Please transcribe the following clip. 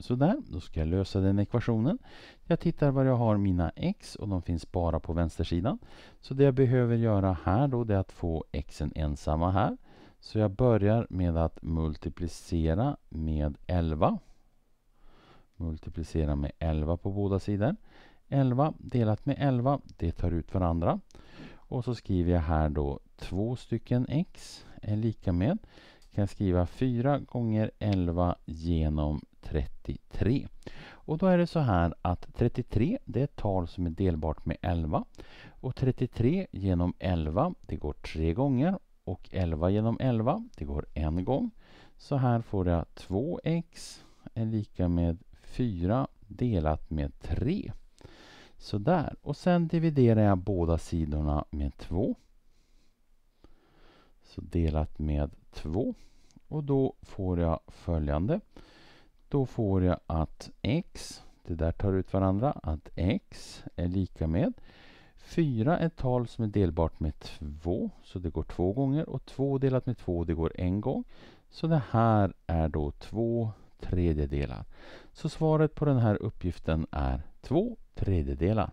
Sådär, då ska jag lösa den ekvationen. Jag tittar var jag har mina x och de finns bara på vänstersidan. Så det jag behöver göra här då är att få xen ensamma här. Så jag börjar med att multiplicera med 11. Multiplicera med 11 på båda sidor. 11 delat med 11, det tar ut varandra. Och så skriver jag här då två stycken x är lika med. Kan jag skriva 4 gånger 11 genom 33. Och då är det så här att 33 det är ett tal som är delbart med 11. Och 33 genom 11 det går tre gånger och 11 genom 11 det går en gång. Så här får jag 2x är lika med 4 delat med 3. Sådär. Och sen dividerar jag båda sidorna med 2. Så delat med 2. Och då får jag följande. Då får jag att x, det där tar ut varandra, att x är lika med 4 ett tal som är delbart med 2, så det går två gånger. Och 2 delat med 2, det går en gång. Så det här är då 2 tredjedelar. Så svaret på den här uppgiften är 2 tredjedelar.